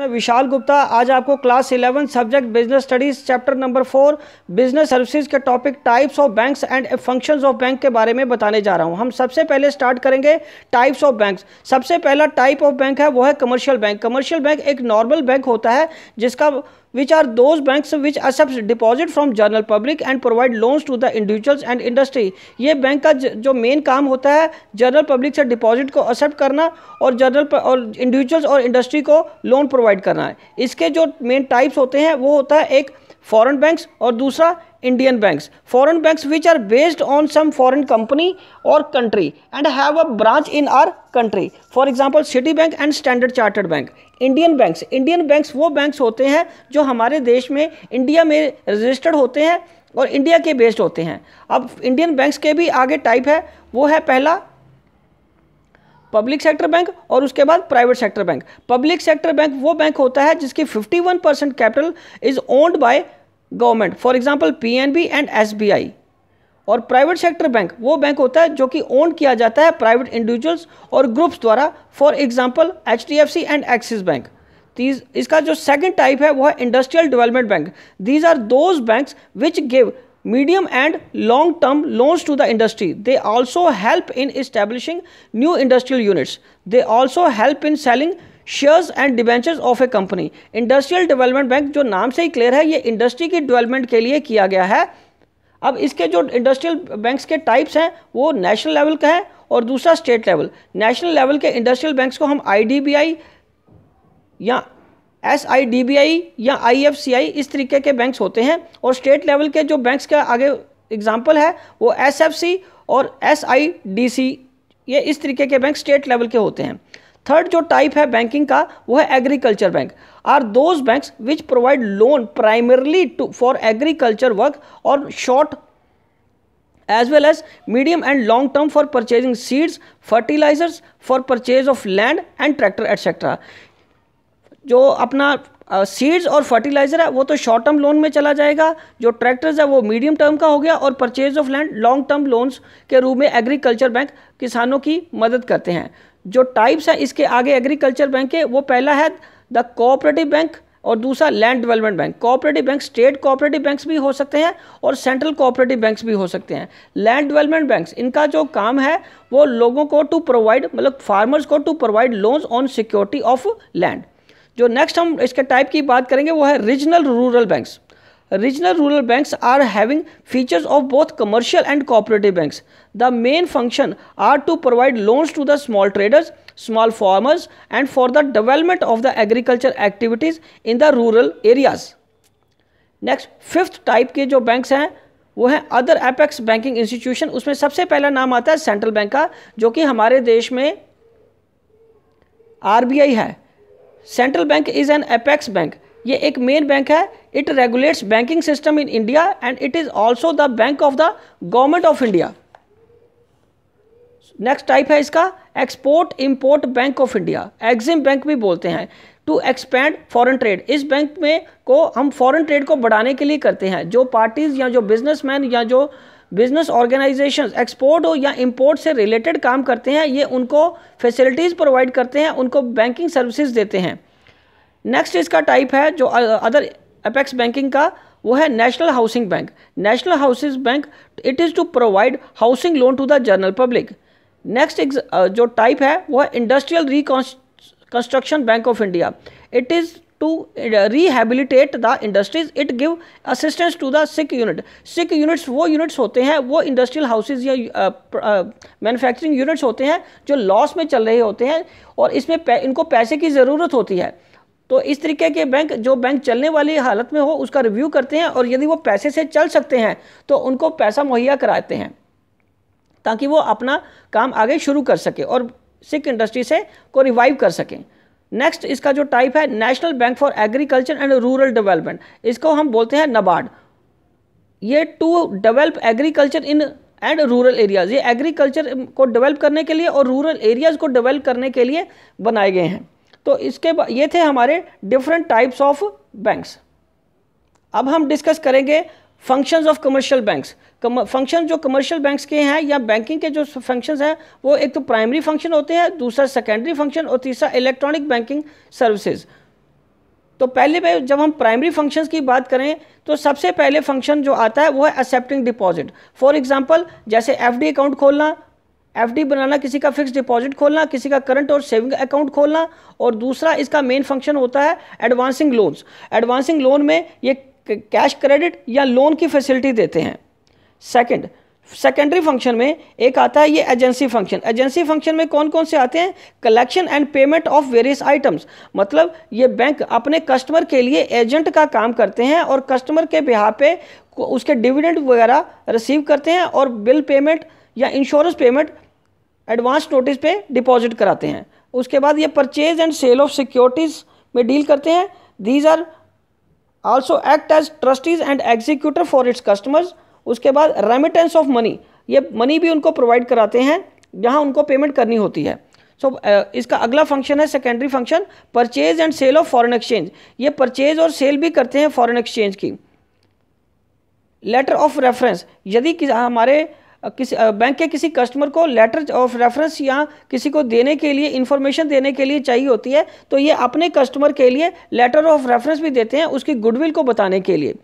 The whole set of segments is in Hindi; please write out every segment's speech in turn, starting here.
मैं विशाल गुप्ता आज आपको class 11 subject business studies chapter number four business services के topic types of banks and functions of bank के बारे में बताने जा रहा हूं हम सबसे पहले स्टार्ट करेंगे टाइप्स ऑफ बैंक्स सबसे पहला टाइप ऑफ बैंक है वो है कमर्शियल बैंक कमर्शियल बैंक एक नॉर्मल बैंक होता है जिसका which are those banks which accept deposit from general public and provide loans to the individuals and industry ये बैंक का जो मेन काम होता है जनरल पब्लिक से डिपॉजिट को एक्सेप्ट करना और जनरल और इंडिविजुअल्स और इंडस्ट्री को लोन प्रोवाइड प्रोवाइड करना है इसके जो मेन टाइप्स होते हैं वो होता है एक फॉरेन बैंक्स और दूसरा Indian banks foreign banks which are based on some foreign company और country and have a branch in our country for example Citi bank and standard chartered bank Indian banks Indian banks वो बैंक्स होते हैं जो हमारे देश में इंडिया में रजिस्टर्ड होते हैं और इंडिया के बेस्ड होते हैं अब इंडियन बैंक्स के भी आगे टाइप है वो है पहला पब्लिक सेक्टर बैंक और उसके बाद private sector bank public sector bank वो बैंक होता है जिसकी 51 percent capital is owned by government for example PNB and SBI और प्राइवेट सेक्टर बैंक वो बैंक होता है जो कि ओन किया जाता है प्राइवेट इंडिविजुअल्स और ग्रुप्स द्वारा for example H and Axis bank तीज इसका जो सेकेंड टाइप है वो है industrial development bank these are those banks which give medium and long term loans to the industry they also help in establishing new industrial units they also help in selling shares and debentures of a company industrial development bank जो नाम से ही क्लियर है ये इंडस्ट्री की डेवलपमेंट के लिए किया गया है अब इसके जो इंडस्ट्रियल बैंक्स के टाइप्स हैं वो नेशनल लेवल का है और दूसरा स्टेट लेवल नेशनल लेवल के इंडस्ट्रियल बैंक्स को हम आई या S I D B I या आई एफ सी आई इस तरीके के बैंक्स होते हैं और स्टेट लेवल के जो बैंक्स का आगे एग्जाम्पल है वो एस एफ सी और एस आई डी सी ये इस तरीके के बैंक स्टेट लेवल के होते हैं थर्ड जो टाइप है बैंकिंग का वो है agriculture bank are those banks which provide loan primarily to for agriculture work और short as well as medium and long term for purchasing seeds fertilizers for purchase of land and tractor etcetera जो अपना सीड्स और फर्टिलाइज़र है वो तो शॉर्ट टर्म लोन में चला जाएगा जो ट्रैक्टर्स है वो मीडियम टर्म का हो गया और purchase of land long term loans के रूप में एग्रीकल्चर बैंक किसानों की मदद करते हैं जो टाइप्स हैं इसके आगे एग्रीकल्चर बैंक के वो पहला है द कोऑपरेटिव बैंक और दूसरा land development bank cooperative bank state cooperative banks भी हो सकते हैं और सेंट्रल कोऑपरेटिव बैंक्स भी हो सकते हैं लैंड डेवलपमेंट बैंक्स इनका जो काम है वो लोगों को टू प्रोवाइड मतलब फार्मर्स को to provide loans on security of land जो नेक्स्ट हम इसके टाइप की बात करेंगे वो है regional rural banks regional rural banks are having features of both commercial and cooperative banks the main function are to provide loans to the small traders small farmers and for the development of the agriculture activities in the rural areas next fifth type के जो बैंक्स हैं वो हैं अदर एपेक्स बैंकिंग इंस्टीट्यूशन उसमें सबसे पहला नाम आता है सेंट्रल बैंक का जो कि हमारे देश में आरबीआई है central bank is an apex bank ये एक मेन बैंक है it regulates banking system in India and it is also the bank of the government of India next type है इसका export import bank of India Exim bank भी बोलते हैं टू एक्सपैंड फॉरेन ट्रेड इस बैंक में को हम फॉरेन ट्रेड को बढ़ाने के लिए करते हैं जो पार्टीज़ या जो बिजनेसमैन या जो बिजनेस ऑर्गेनाइजेशन एक्सपोर्ट हो या इम्पोर्ट से रिलेटेड काम करते हैं ये उनको फैसिलिटीज़ प्रोवाइड करते हैं उनको बैंकिंग सर्विसेज देते हैं नेक्स्ट इसका टाइप है जो अदर अपेक्स बैंकिंग का वो है national housing bank national housing bank it is to provide housing loan to the general public next जो टाइप है वो है industrial reconstruction bank of India it is to uh, rehabilitate the industries it give assistance to the sick unit sick units वो units होते हैं वो industrial houses या uh, uh, manufacturing units होते हैं जो loss में चल रहे होते हैं और इसमें इनको पैसे की ज़रूरत होती है तो इस तरीके के बैंक जो बैंक चलने वाली हालत में हो उसका रिव्यू करते हैं और यदि वो पैसे से चल सकते हैं तो उनको पैसा मुहैया कराते हैं ताकि वो अपना काम आगे शुरू कर सके और सिख इंडस्ट्री से को रिवाइव कर सकें नेक्स्ट इसका जो टाइप है national bank for agriculture and rural development इसको हम बोलते हैं नबार्ड ये to develop agriculture in and rural areas ये एग्रीकल्चर को डेवलप करने के लिए और रूरल एरियाज को डेवलप करने के लिए बनाए गए हैं तो इसके ये थे हमारे डिफरेंट टाइप्स ऑफ बैंक्स अब हम डिस्कस करेंगे functions of commercial banks function जो कमर्शियल बैंक्स के हैं या बैंकिंग के जो फंक्शंस हैं वो एक तो प्राइमरी फंक्शन होते हैं दूसरा सेकेंडरी फंक्शन और तीसरा इलेक्ट्रॉनिक बैंकिंग सर्विसेज तो पहले में जब हम प्राइमरी फंक्शंस की बात करें तो सबसे पहले फंक्शन जो आता है वो है एक्सेप्टिंग डिपॉजिट फॉर एग्जाम्पल जैसे एफ अकाउंट खोलना एफ बनाना किसी का फिक्स डिपॉजिट खोलना किसी का करंट और सेविंग अकाउंट खोलना और दूसरा इसका मेन फंक्शन होता है एडवांसिंग लोन्स एडवांसिंग लोन में ये कैश क्रेडिट या लोन की फैसिलिटी देते हैं सेकंड सेकेंडरी फंक्शन में एक आता है ये एजेंसी फंक्शन एजेंसी फंक्शन में कौन कौन से आते हैं collection and payment of various items मतलब ये बैंक अपने कस्टमर के लिए एजेंट का काम करते हैं और कस्टमर के बिहा पे उसके डिविडेंड वगैरह रिसीव करते हैं और बिल पेमेंट या इंश्योरेंस पेमेंट एडवांस नोटिस पे डिपॉजिट कराते हैं उसके बाद ये purchase and sale of securities में डील करते हैं these are also act as trustees and executor for its customers उसके बाद रेमिटेंस ऑफ मनी ये मनी भी उनको प्रोवाइड कराते हैं जहाँ उनको पेमेंट करनी होती है सो so, इसका अगला फंक्शन है secondary function purchase and sale of foreign exchange ये परचेज और सेल भी करते हैं फॉरेन एक्सचेंज की लेटर ऑफ रेफरेंस यदि हमारे किसी बैंक के किसी कस्टमर को लेटर ऑफ रेफरेंस या किसी को देने के लिए इन्फॉर्मेशन देने के लिए चाहिए होती है तो ये अपने कस्टमर के लिए लेटर ऑफ रेफरेंस भी देते हैं उसकी गुडविल को बताने के लिए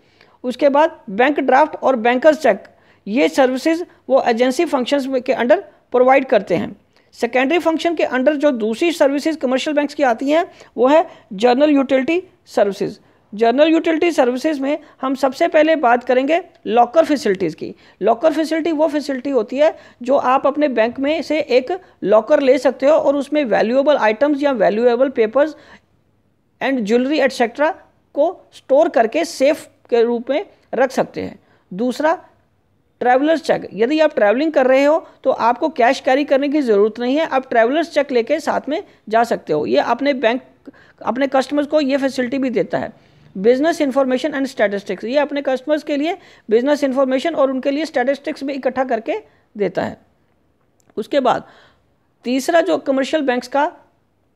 उसके बाद बैंक ड्राफ्ट और बैंकर्स चेक ये सर्विसेज वो एजेंसी फंक्शंस के अंडर प्रोवाइड करते हैं सेकेंडरी फंक्शन के अंडर जो दूसरी सर्विसेज कमर्शियल बैंक्स की आती हैं वो है general utility services general utility services में हम सबसे पहले बात करेंगे लॉकर फैसिलिटीज़ की लॉकर फैसिलिटी वो फैसिलिटी होती है जो आप अपने बैंक में से एक लॉकर ले सकते हो और उसमें वैल्यूएबल आइटम्स या valuable papers and jewellery etcetera को स्टोर करके सेफ के रूप में रख सकते हैं दूसरा ट्रैवलर्स चेक यदि आप ट्रैवलिंग कर रहे हो तो आपको कैश कैरी करने की ज़रूरत नहीं है आप ट्रैवलर्स चेक लेके साथ में जा सकते हो ये अपने बैंक अपने कस्टमर्स को ये फैसिलिटी भी देता है बिजनेस इन्फॉर्मेशन एंड स्टैटिस्टिक्स ये अपने कस्टमर्स के लिए बिजनेस इन्फॉर्मेशन और उनके लिए स्टैटिस्टिक्स भी इकट्ठा करके देता है उसके बाद तीसरा जो कमर्शियल बैंक्स का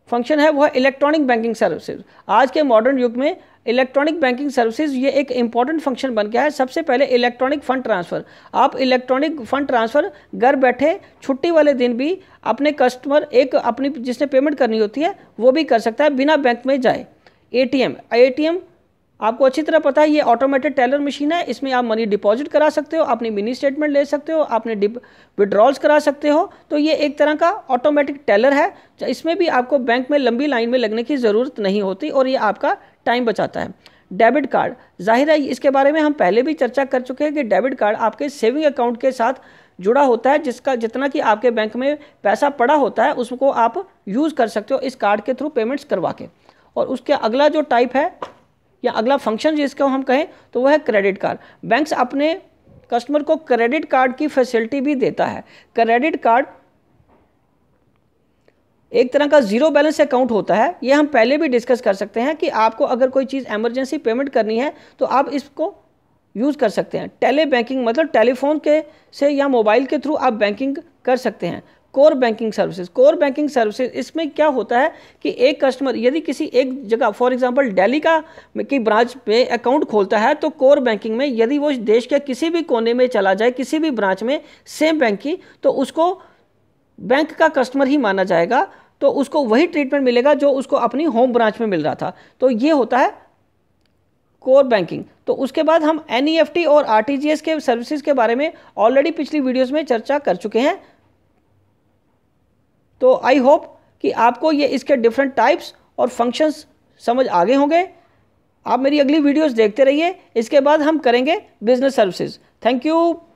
फंक्शन है वो है इलेक्ट्रॉनिक बैंकिंग सर्विसेज आज के मॉडर्न युग में इलेक्ट्रॉनिक बैंकिंग सर्विसेज ये एक इंपॉर्टेंट फंक्शन बन गया है सबसे पहले इलेक्ट्रॉनिक फंड ट्रांसफ़र आप इलेक्ट्रॉनिक फंड ट्रांसफ़र घर बैठे छुट्टी वाले दिन भी अपने कस्टमर एक अपनी जिसने पेमेंट करनी होती है वो भी कर सकता है बिना बैंक में जाए A T M A T M आपको अच्छी तरह पता है ये ऑटोमेटेड टेलर मशीन है इसमें आप मनी डिपॉजिट करा सकते हो अपनी मिनी स्टेटमेंट ले सकते हो आपने विड्रॉल्स करा सकते हो तो ये एक तरह का ऑटोमेटिक टेलर है तो इसमें भी आपको बैंक में लंबी लाइन में लगने की ज़रूरत नहीं होती और ये आपका टाइम बचाता है डेबिट कार्ड जाहिर है इसके बारे में हम पहले भी चर्चा कर चुके हैं कि डेबिट कार्ड आपके सेविंग अकाउंट के साथ जुड़ा होता है जिसका जितना कि आपके बैंक में पैसा पड़ा होता है उसको आप यूज़ कर सकते हो इस कार्ड के थ्रू पेमेंट्स करवा के और उसके अगला जो टाइप है या अगला फंक्शन जिसको हम कहें तो वह है क्रेडिट कार्ड बैंक्स अपने कस्टमर को क्रेडिट कार्ड की फैसिलिटी भी देता है क्रेडिट कार्ड एक तरह का जीरो बैलेंस अकाउंट होता है ये हम पहले भी डिस्कस कर सकते हैं कि आपको अगर कोई चीज़ एमरजेंसी पेमेंट करनी है तो आप इसको यूज़ कर सकते हैं टेली बैंकिंग मतलब टेलीफोन के से या मोबाइल के थ्रू आप बैंकिंग कर सकते हैं core banking services core banking services इसमें क्या होता है कि एक कस्टमर यदि किसी एक जगह फॉर एग्जांपल दिल्ली का की ब्रांच में अकाउंट खोलता है तो कोर बैंकिंग में यदि वो देश के किसी भी कोने में चला जाए किसी भी ब्रांच में सेम बैंक की तो उसको बैंक का कस्टमर ही माना जाएगा तो उसको वही ट्रीटमेंट मिलेगा जो उसको अपनी होम ब्रांच में मिल रहा था तो ये होता है कोर बैंकिंग तो उसके बाद हम एन e और आर के सर्विसेज के बारे में ऑलरेडी पिछली वीडियोज़ में चर्चा कर चुके हैं तो आई होप कि आपको ये इसके डिफरेंट टाइप्स और फंक्शंस समझ आगे होंगे आप मेरी अगली वीडियोस देखते रहिए इसके बाद हम करेंगे बिजनेस सर्विसेज थैंक यू